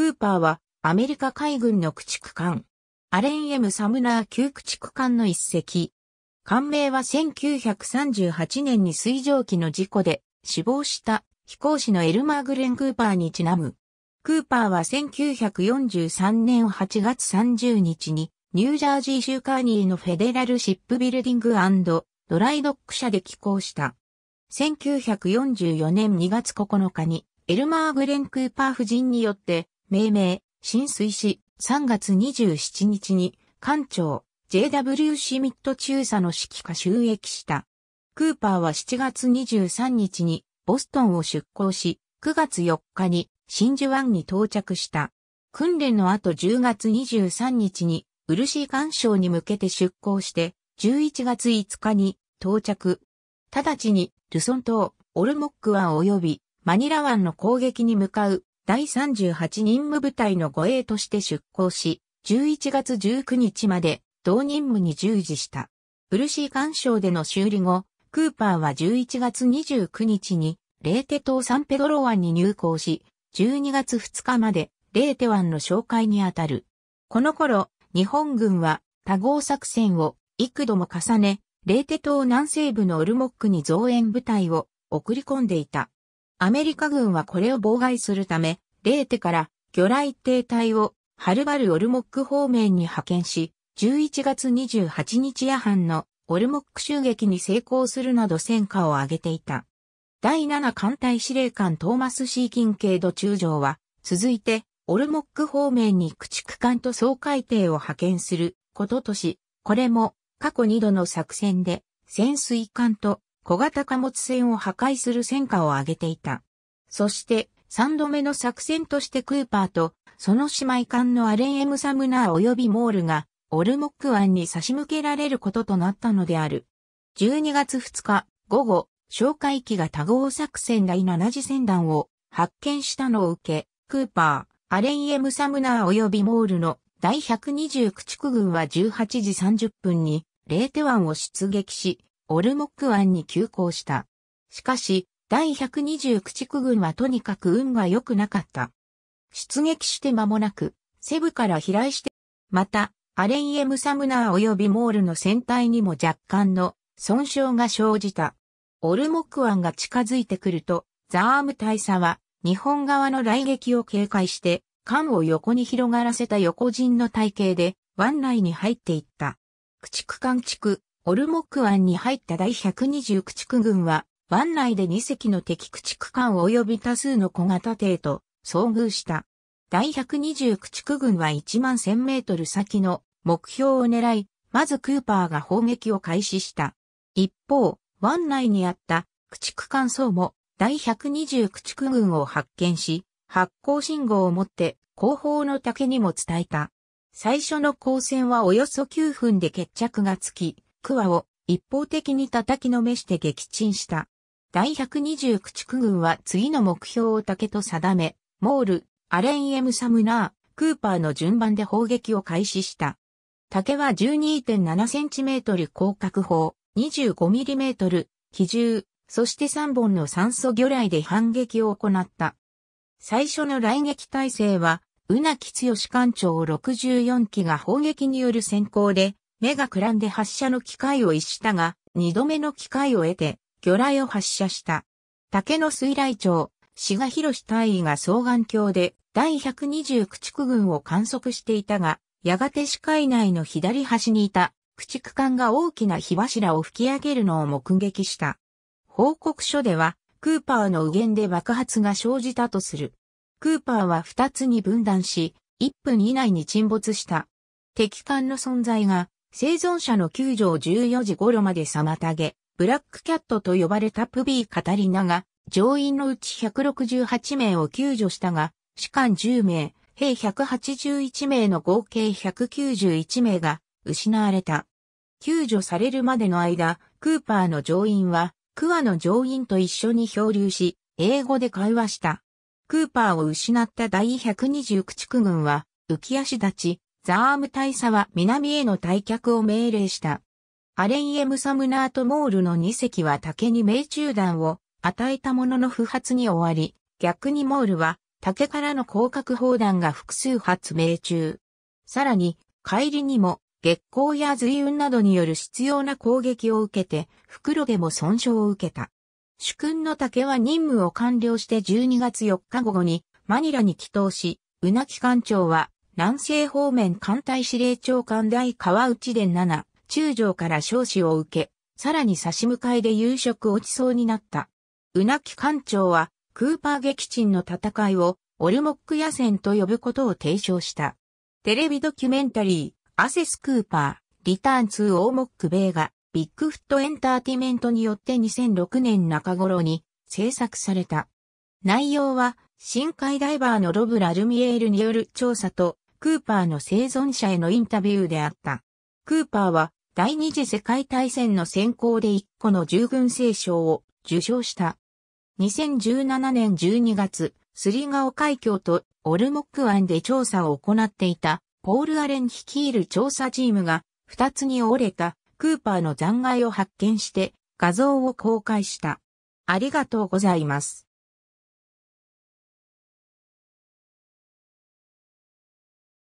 クーパーはアメリカ海軍の駆逐艦。アレン・エム・サムナー級駆逐艦の一隻。艦名は1938年に水蒸気の事故で死亡した飛行士のエルマー・グレン・クーパーにちなむ。クーパーは1943年8月30日にニュージャージー州カーニーのフェデラルシップビルディングドライドック社で寄港した。1944年2月9日にエルマー・グレン・クーパー夫人によって命名、浸水し、3月27日に、艦長、JW シミット中佐の指揮下収益した。クーパーは7月23日に、ボストンを出港し、9月4日に、真珠湾に到着した。訓練の後10月23日に、漆艦礁に向けて出港して、11月5日に到着。直ちに、ルソン島、オルモック湾及びマニラ湾の攻撃に向かう第38任務部隊の護衛として出航し、11月19日まで同任務に従事した。ー干渉での修理後、クーパーは11月29日にレーテ島サンペドロ湾に入港し、12月2日までレーテ湾の紹介にあたる。この頃、日本軍は多合作戦を幾度も重ね、レーテ島南西部のオルモックに増援部隊を送り込んでいた。アメリカ軍はこれを妨害するため、レーテから魚雷艇隊をはるばるオルモック方面に派遣し、11月28日夜半のオルモック襲撃に成功するなど戦果を上げていた。第7艦隊司令官トーマス・シーキン系ド中将は、続いて、オルモック方面に駆逐艦と総海艇を派遣することとし、これも過去2度の作戦で潜水艦と小型貨物船を破壊する戦果を挙げていた。そして、三度目の作戦としてクーパーと、その姉妹艦のアレン・エム・サムナー及びモールが、オルモック湾に差し向けられることとなったのである。12月2日、午後、哨戒機が多号作戦第7次船団を発見したのを受け、クーパー、アレン・エム・サムナー及びモールの第120駆逐軍は18時30分に、レーテ湾を出撃し、オルモック湾に急行した。しかし、第120駆逐軍はとにかく運が良くなかった。出撃して間もなく、セブから飛来して、また、アレン・エム・サムナー及びモールの船体にも若干の損傷が生じた。オルモック湾が近づいてくると、ザーム大佐は日本側の来撃を警戒して、艦を横に広がらせた横陣の体系で湾内に入っていった。駆逐艦地区、オルモック湾に入った第120駆逐軍は、湾内で2隻の敵駆逐艦及び多数の小型艇と遭遇した。第120駆逐軍は1万1000メートル先の目標を狙い、まずクーパーが砲撃を開始した。一方、湾内にあった駆逐艦層も第120駆逐軍を発見し、発光信号を持って後方の竹にも伝えた。最初の交戦はおよそ9分で決着がつき、クワを一方的に叩きのめして撃沈した。第120駆逐軍は次の目標を竹と定め、モール、アレン・エム・サムナー、クーパーの順番で砲撃を開始した。竹は 12.7cm 広角砲、25mm、機銃、そして3本の酸素魚雷で反撃を行った。最初の雷撃体制は、うなきつよし艦長64機が砲撃による先行で、目がくらんで発射の機会を逸したが、二度目の機会を得て、魚雷を発射した。竹の水雷町、志賀博士大尉が双眼鏡で第120駆逐軍を観測していたが、やがて視界内の左端にいた駆逐艦が大きな火柱を吹き上げるのを目撃した。報告書では、クーパーの右舷で爆発が生じたとする。クーパーは二つに分断し、1分以内に沈没した。敵艦の存在が生存者の救助を14時頃まで妨げ、ブラックキャットと呼ばれたプビー・カタリナが、乗員のうち168名を救助したが、士官10名、兵181名の合計191名が失われた。救助されるまでの間、クーパーの乗員は、クアの乗員と一緒に漂流し、英語で会話した。クーパーを失った第129地区軍は、浮き足立ち、ザーム大佐は南への退却を命令した。アレン・エム・サムナート・モールの2隻は竹に命中弾を与えたものの不発に終わり、逆にモールは竹からの広角砲弾が複数発命中。さらに、帰りにも月光や随雲などによる必要な攻撃を受けて、袋でも損傷を受けた。主君の竹は任務を完了して12月4日午後にマニラに帰投し、うなき艦長は南西方面艦隊司令長官大川内伝7、中将から少子を受け、さらに差し向かいで夕食落ちそうになった。うなき艦長は、クーパー撃沈の戦いを、オルモック野戦と呼ぶことを提唱した。テレビドキュメンタリー、アセス・クーパー、リターン2オーモック米が、ビッグフットエンターティメントによって2006年中頃に制作された。内容は、深海ダイバーのロブ・ラルミエールによる調査と、クーパーの生存者へのインタビューであった。クーパーは第二次世界大戦の選考で1個の従軍聖賞を受賞した。2017年12月、スリガオ海峡とオルモック湾で調査を行っていたポール・アレン率いる調査チームが2つに折れたクーパーの残骸を発見して画像を公開した。ありがとうございます。